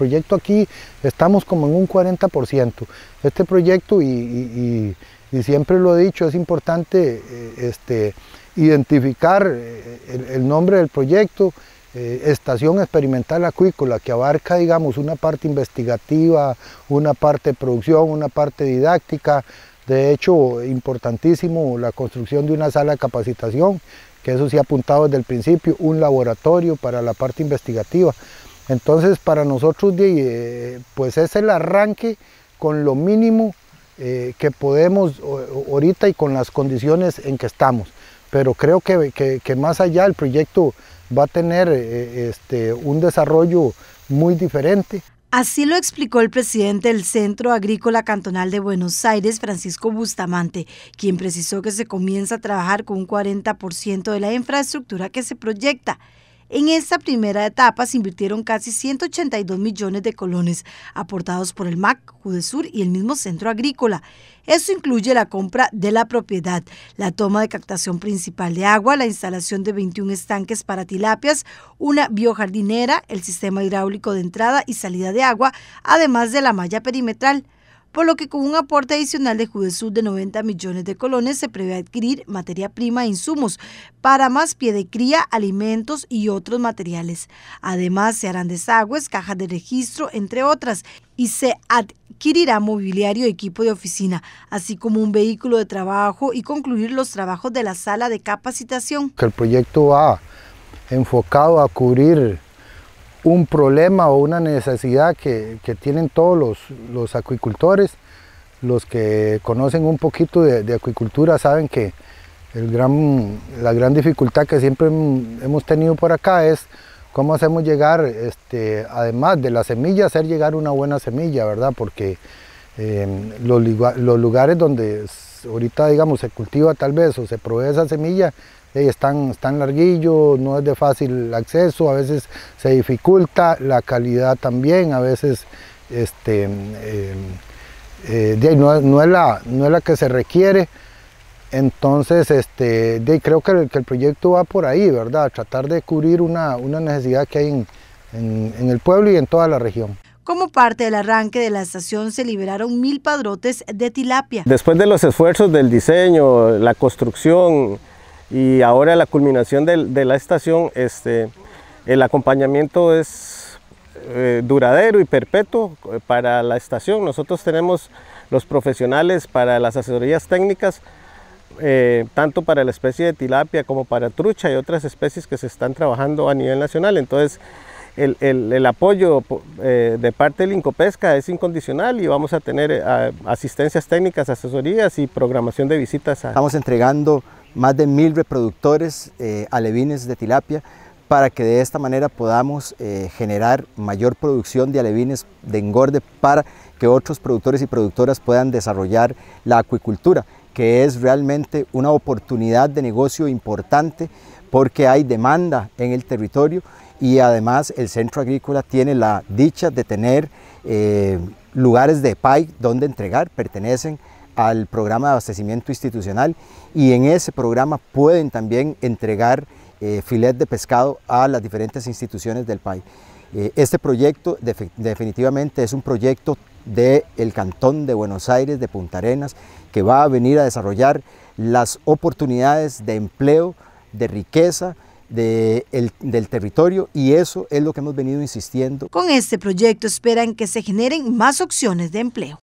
proyecto aquí estamos como en un 40%. Este proyecto, y, siempre lo he dicho, es importante eh, este, identificar eh, el, nombre del proyecto, eh, Estación Experimental Acuícola, que abarca, digamos, una parte investigativa, una parte de producción, una parte didáctica. De hecho, importantísimo la construcción de una sala de capacitación, que eso sí apuntado desde el principio, un laboratorio para la parte investigativa. Entonces para nosotros eh, pues es el arranque con lo mínimo eh, que podemos ahorita y con las condiciones en que estamos. Pero creo que, más allá el proyecto va a tener eh, este, un desarrollo muy diferente. Así lo explicó el presidente del Centro Agrícola Cantonal de Buenos Aires, Francisco Bustamante, quien precisó que se comienza a trabajar con un 40% de la infraestructura que se proyecta. En esta primera etapa se invirtieron casi 182 millones de colones aportados por el MAC, Judesur y el mismo centro agrícola. Eso incluye la compra de la propiedad, la toma de captación principal de agua, la instalación de 21 estanques para tilapias, una biojardinera, el sistema hidráulico de entrada y salida de agua, además de la malla perimetral por lo que con un aporte adicional de Judesud de 90 millones de colones se prevé adquirir materia prima e insumos para más pie de cría, alimentos y otros materiales. Además, se harán desagües, cajas de registro, entre otras, y se adquirirá mobiliario equipo de oficina, así como un vehículo de trabajo y concluir los trabajos de la sala de capacitación. El proyecto va enfocado a cubrir un problema o una necesidad que, tienen todos los, los, acuicultores. Los que conocen un poquito de, acuicultura saben que la gran dificultad que siempre hemos tenido por acá es cómo hacemos llegar, este, además de la semilla, hacer llegar una buena semilla, ¿verdad? Porque em, los, los, lugares donde ahorita, digamos, se cultiva tal vez o se provee esa semilla, están, están larguillos, no es de fácil acceso, a veces se dificulta la calidad también, a veces este, eh, eh, no, es la, no es la que se requiere. Entonces, este, creo que el, proyecto va por ahí, ¿verdad? Tratar de cubrir una, una necesidad que hay en, en, en el pueblo y en toda la región. Como parte del arranque de la estación se liberaron mil padrotes de tilapia. Después de los esfuerzos del diseño, la construcción, y ahora la culminación de, la estación, este, el acompañamiento es eh, duradero y perpetuo eh, para la estación. Nosotros tenemos los profesionales para las asesorías técnicas, eh, tanto para la especie de tilapia como para trucha y otras especies que se están trabajando a nivel nacional. Entonces, el, apoyo de parte del Incopesca es incondicional y vamos a tener asistencias técnicas, asesorías y programación de visitas. Estamos entregando más de mil reproductores eh, alevines de tilapia para que de esta manera podamos eh, generar mayor producción de alevines de engorde para que otros productores y productoras puedan desarrollar la acuicultura, que es realmente una oportunidad de negocio importante porque hay demanda en el territorio y además el centro agrícola tiene la dicha de tener eh, lugares de PAI donde entregar, pertenecen al programa de abastecimiento institucional y en ese programa pueden también entregar eh, filet de pescado a las diferentes instituciones del país. Eh, este proyecto definitivamente es un proyecto del Cantón de Buenos Aires, de Punta Arenas, que va a venir a desarrollar las oportunidades de empleo, de riqueza, del territorio y eso es lo que hemos venido insistiendo. Con este proyecto esperan que se generen más opciones de empleo.